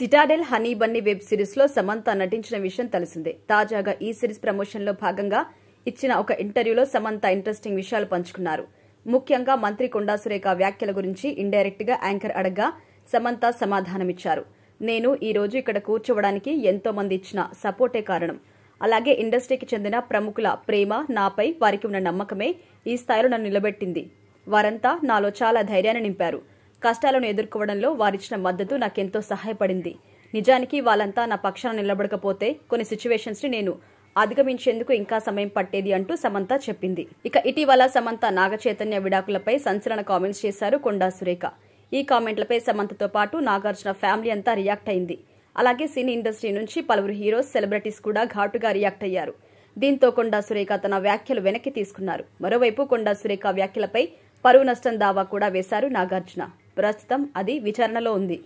Citadel Honey Bunny web series లో సమంత నటించిన విషయం తెలిసిందే తాజాగా ఈ సిరీస్ ప్రమోషన్ లో భాగంగా ఇచ్చిన ఒక ఇంటర్వ్యూలో సమంత ఇంట్రెస్టింగ్ విషయాలు పంచుకున్నారు ముఖ్యంగా మంత్రి కొండా సురేఖ వ్యాఖ్యల గురించి ఇండైరెక్ట్ గా యాంకర్ అడగ్గా సమంత సమాధానమిచ్చారు నేను ఈ రోజు ఇక్కడ కూర్చోవడానికి ఎంతో మంది ఇచ్చిన సపోర్టే కారణం అలాగే ఇండస్ట్రీకి చెందిన ప్రముఖుల ప్రేమ నాపై వారికి ఉన్న నమ్మకమే ఈ స్థాయిలో నన్ను నిలబెట్టింది వారంతా నాలో చాలా ధైర్యాన్ని నింపారు కష్టాలను ఎదుర్కోవడంలో వారిచ్చిన మద్దతు నాకెంతో సహాయపడింది నిజానికి వాళ్ళంతా నా పక్షాన నిలబడకపోతే కొన్ని ని నేను అధిగమించేందుకు ఇంకా సమయం పట్టేది అంటూ సమంత చెప్పింది ఇక ఇటీవల సమంత నాగచైతన్య విడాకులపై సంచలన కామెంట్స్ చేశారు కొండా సురేఖ ఈ కామెంట్లపై సమంతతో పాటు నాగార్జున ఫ్యామిలీ అంతా రియాక్ట్ అయింది అలాగే సినీ ఇండస్ట్రీ నుంచి పలువురు హీరోస్ సెలబ్రిటీస్ కూడా ఘాటుగా రియాక్ట్ అయ్యారు దీంతో కొండా సురేఖ తన వ్యాఖ్యలు వెనక్కి తీసుకున్నారు మరోవైపు కొండా సురేఖ వ్యాఖ్యలపై పరువు నష్టం దావా కూడా వేశారు నాగార్జున ప్రస్తుతం అది విచారణలో ఉంది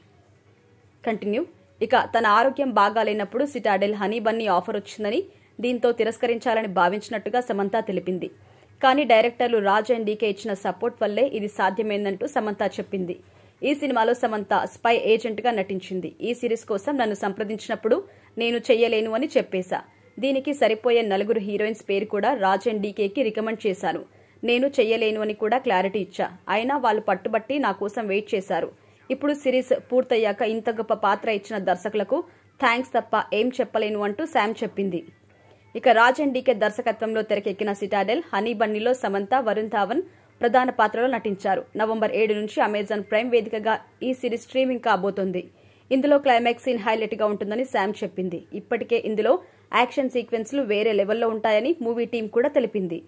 కంటిన్యూ ఇక తన ఆరోగ్యం బాగాలేనప్పుడు సిటాడెల్ హనీ బన్నీ ఆఫర్ వచ్చిందని దీంతో తిరస్కరించాలని భావించినట్టుగా సమంత తెలిపింది కానీ డైరెక్టర్లు రాజ్ అండ్ డీకే ఇచ్చిన సపోర్ట్ వల్లే ఇది సాధ్యమైందంటూ సమంత చెప్పింది ఈ సినిమాలో సమంత స్పై ఏజెంట్గా నటించింది ఈ సిరీస్ కోసం నన్ను సంప్రదించినప్పుడు నేను చెయ్యలేను అని చెప్పేశా దీనికి సరిపోయే నలుగురు హీరోయిన్స్ పేరు కూడా రాజ్ అండ్ డీకేకి రికమెండ్ చేశాను నేను చెయ్యలేను అని కూడా క్లారిటీ ఇచ్చా అయినా వాళ్ళు పట్టుబట్టి నా కోసం వెయిట్ చేశారు ఇప్పుడు సిరీస్ పూర్తయ్యాక ఇంత గొప్ప పాత్ర ఇచ్చిన దర్శకులకు థ్యాంక్స్ తప్ప ఏం చెప్పలేను అంటూ శామ్ చెప్పింది ఇక రాజ్ అండ్ డీకే దర్శకత్వంలో తెరకెక్కిన సిటాడెల్ హనీ బన్నీలో సమంత వరుణ్ ధావన్ ప్రధాన పాత్రలో నటించారు నవంబర్ ఏడు నుంచి అమెజాన్ ప్రైమ్ వేదికగా ఈ సిరీస్ స్ట్రీమింగ్ కాబోతోంది ఇందులో క్లైమాక్స్ సీన్ హైలైట్గా ఉంటుందని శామ్ చెప్పింది ఇప్పటికే ఇందులో యాక్షన్ సీక్వెన్స్లు వేరే లెవెల్లో ఉంటాయని మూవీ టీం కూడా తెలిపింది